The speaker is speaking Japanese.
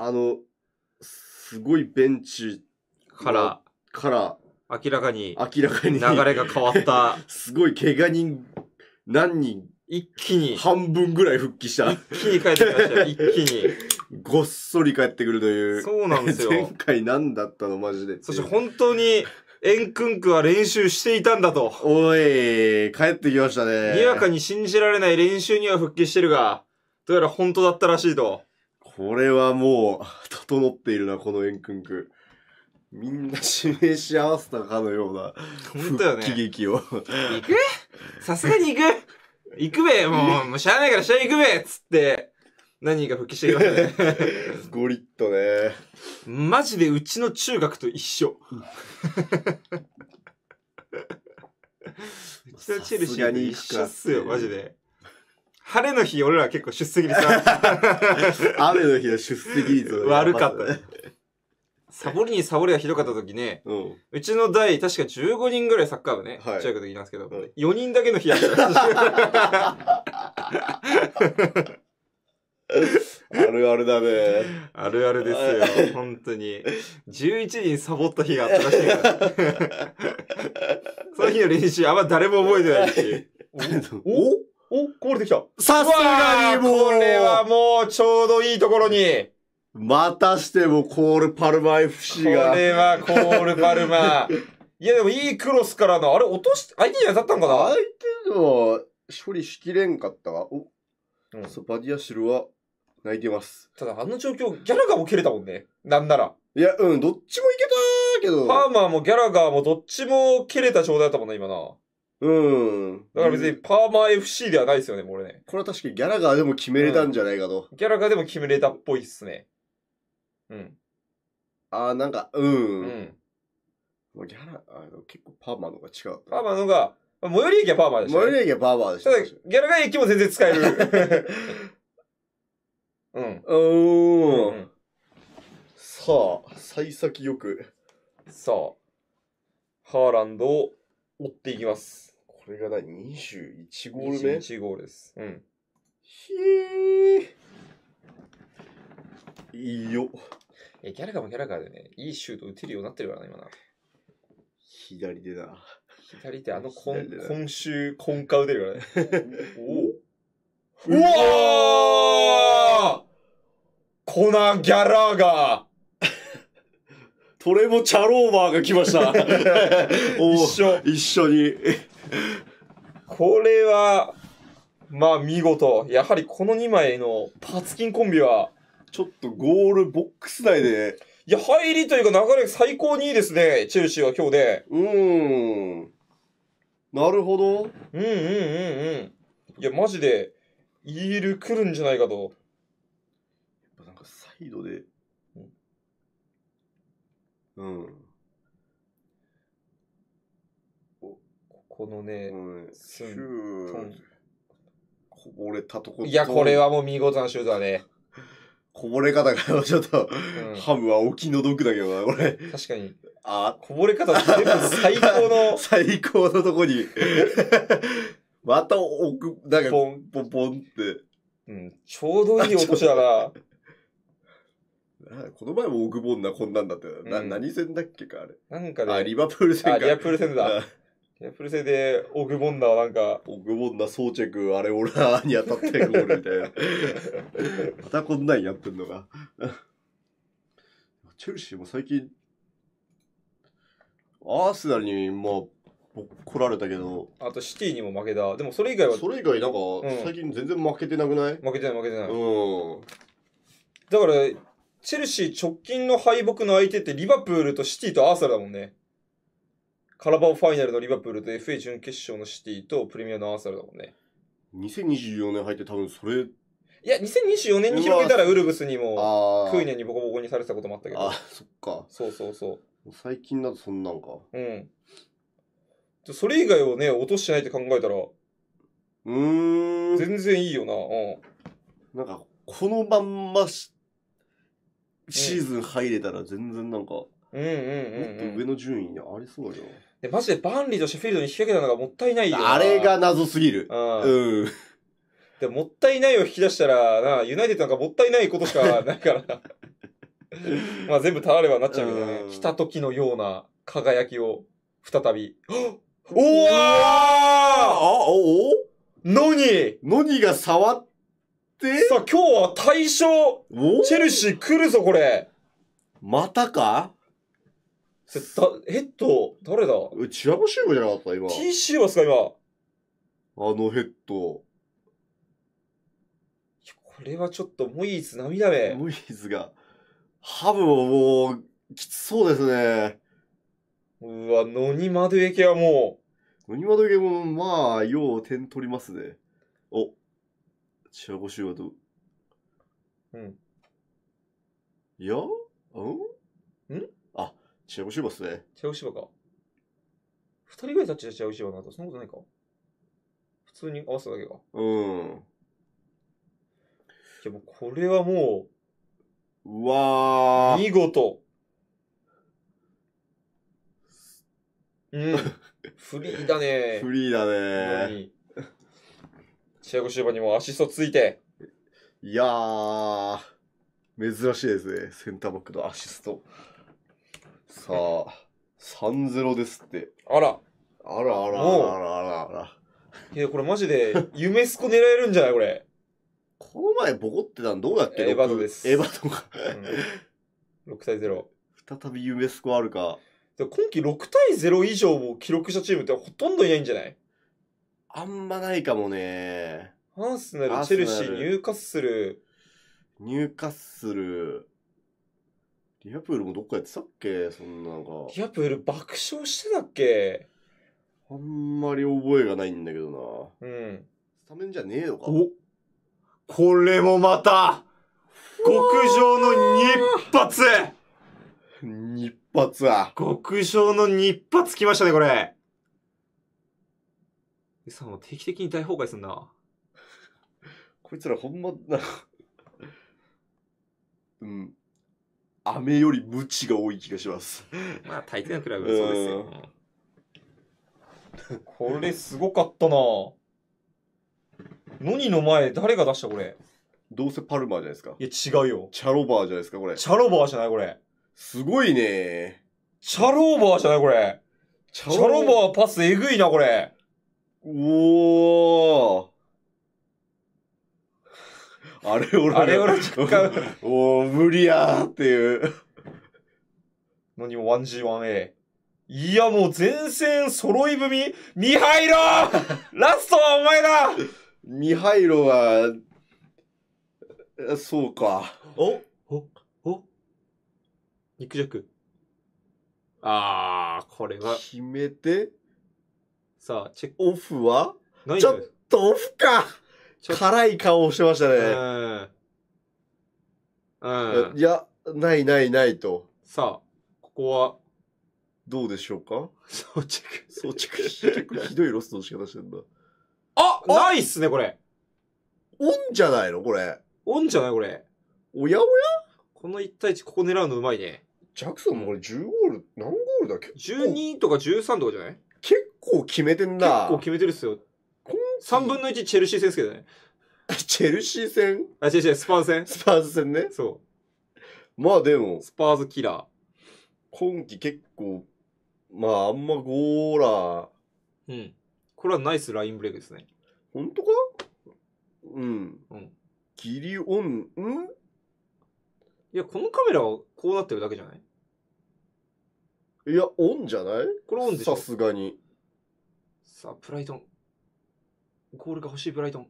あの、すごいベンチから、から明らかに明らかに流れが変わった、すごい怪我人何人一気に、半分ぐらい復帰した。一気に帰ってきましたよ、一気に。ごっそり帰ってくるという。そうなんですよ。前回何だったのマジで。そして本当に、エンクンクは練習していたんだと。おい、帰ってきましたね。にわかに信じられない練習には復帰してるが、どうやら本当だったらしいと。これはもう、整っているな、この円くんく。みんな指名し合わせたかのような、本当よね。喜劇を。行くさすがに行く行くべもう、もう知らないからゃあ行くべつって、何人か復帰してきましたね。ゴリッとね。マジでうちの中学と一緒。うちのチェルシーと一緒っすよ、マジで。晴れの日、俺ら結構出席率 雨の日の出席率は悪かったね。サボりにサボりがひどかった時ね、うん、うちの代、確か15人ぐらいサッカー部ね、はい、中学の時なんですけど、うん、4人だけの日やった。あるあるだね。あるあるですよ、本当に。11人サボった日があったらしいから。その日の練習、あんま誰も覚えてないし。おおお、こぼれてきた。さすがにもう。これはもうちょうどいいところに。またしてもコールパルマ FC が。これはコールパルマ。いやでもいいクロスからの、あれ落とし相手に当たったんかな相手の処理しきれんかったわ。お、うん、そう、バディアシルは泣いてます。ただあの状況、ギャラガーも蹴れたもんね。なんなら。いや、うん、どっちもいけたけど。パーマーもギャラガーもどっちも蹴れた状態だったもんな、ね、今な。うん。だから別にパーマ FC ではないですよね、これね。これは確かにギャラガーでも決めれたんじゃないかと。うん、ギャラガーでも決めれたっぽいっすね。うん。ああ、なんか、うん。うん。もうギャラ、あの、結構パーマのが違う。パーマのが、最寄り駅はパーマでした、ね、最寄り駅はパーマでした、ただ、ギャラガー駅も全然使える。うん。おー。うん、さあ、幸先よく。さあ、ハーランドを追っていきます。これが第21ゴール目 ?21 ゴールです。うん。ひー。いいよ。え、ギャラガもギャラガでね、いいシュート打てるようになってるからな、ね、今な。左手だ。左手、あの今、今週、今回打てるからね。おうわーコナギャラガートレボチャローバーが来ました。一緒。一緒に。これは、まあ見事。やはりこの2枚のパツキンコンビは。ちょっとゴールボックス内で。いや、入りというか流れ最高にいいですね。チェルシーは今日で。うーん。なるほど。うんうんうんうん。いや、マジで、イール来るんじゃないかと。やっぱなんかサイドでうん。ここのね、シュート、こぼれたとこいや、これはもう見事なシュートだね。こぼれ方がちょっと、うん、ハムはお気の毒だけどな、これ。確かに。あこぼれ方、最高の。最高のとこに。また置く、なんか、ポン、ポンポンって。うん、ちょうどいい落としだな。この前もオグボンなこんなんだって、な、うん、何戦だっけか、あれ。なんかね。あ、リバプール戦か。リバプール戦だ。リバプール戦で、オグボンな、はなんか。オグボンな装着、あれ、俺らに当たってゴールみたいな。またこんなんやってんのが。チェルシーも最近、アーセナルに、まあ、来られたけど。あとシティにも負けた。でもそれ以外は。それ以外なんか、最近全然負けてなくない、負けてない負けてない。うん。だから、チェルシー直近の敗北の相手ってリバプールとシティとアーサルだもんね。カラバオファイナルのリバプールと FA 準決勝のシティとプレミアのアーサルだもんね。2024年入って多分それ。いや、2024年に広げたらウルブスにも、クイネにボコボコにされてたこともあったけど。あ、そっか。そうそうそう。最近だとそんなんか。うん。それ以外をね、落としてないって考えたら、うん。全然いいよな。うん。なんか、このまんましシーズン入れたら全然なんか、うんうんもっと上の順位にありそうだよ。で、マジでバンリーとシェフィールドに引き上けたのがもったいないよあれが謎すぎる。うん。でも、もったいないを引き出したら、な、ユナイテッドなんかもったいないことしかないからな。まあ全部たらればなっちゃうけどね。来た時のような輝きを再び。おわーあ、おお何何が触っでさあ今日は大勝チェルシー来るぞこれまたかヘッド誰だチアゴシウムじゃなかった今。ティーシウムすか今あのヘッド。これはちょっとモイーズ涙目モイーズが。ハブももう、きつそうですね。うわノニマドエケはもう。ノニマドゲも、まあ、よう点取りますね。お、チアゴ州はどううん。いやうんんあ、チアゴ州はっすね。チアゴ州か。二人ぐらい立ちたチアゴ州はなと、そんなことないか。普通に合わせただけか。うん。でもこれはもう、うわー。見事。うん、フリーだねー。フリーだねー。試合後終盤にもアシストついて。いやー、珍しいですね。センターバックのアシスト。さあ、3-0ですって。あら。あらあらあらあらあら。いや、これマジで、夢すこ狙えるんじゃないこれ。この前ボコってたのどうだっけエバートです。エバートかうん。6対0。再び夢スコあるか。今季6対0以上を記録したチームってほとんどいないんじゃないあんまないかもね。アーセナル、チェルシー、ニューカッスル。ニューカッスル。リアプールもどっかやってたっけそんなのが。リアプール爆笑してたっけあんまり覚えがないんだけどな。うん。スタメンじゃねえのか。おこれもまた極上の日発日発は極上の日発来ましたね、これ。うさん定期的に大崩壊すんな。こいつらほんま、な、うん。雨より無知が多い気がします。まあ、大抵のクラブはそうですよ。これすごかったなノニの前、誰が出したこれ。どうせパルマーじゃないですか。いや、違うよ。チャロバーじゃないですか、これ。チャロバーじゃない、これ。すごいねチャローバーじゃない、これ。チャローバーパスえぐいな、これ。おおあれ俺あれ俺若干。おお無理やーっていう。何も 1G1A。いや、もう前線揃い踏みミハイロラストはお前だミハイロは、そうか。おおお肉クあー、これは、決めてさあ、チェック。オフはちょっとオフか辛い顔をしてましたね。うん。うん。いや、ないないないと。さあ、ここは、どうでしょうか装着。装着して、結構ひどいロストの仕方してんだ。ああないっすね、これ。オンじゃないのこれ。オンじゃないこれ。おやおやこの1対1、ここ狙うのうまいね。ジャクソンもこれ10ゴール、何ゴールだっけ12とか13とかじゃない結構決めてんな。結構決めてるっすよ。3分の1チェルシー戦ですけどね。チェルシー戦あ、違う違う、スパーズ戦。スパーズ戦ね。そう。まあでも。スパーズキラー。今季結構、まああんまゴーラー。うん。これはナイスラインブレイクですね。本当かうん。うん。ギリオン、うんいや、このカメラはこうなってるだけじゃないいや、オンじゃないこれオンでしょさすがに。さあ、プライトン。ゴールが欲しいブライトン。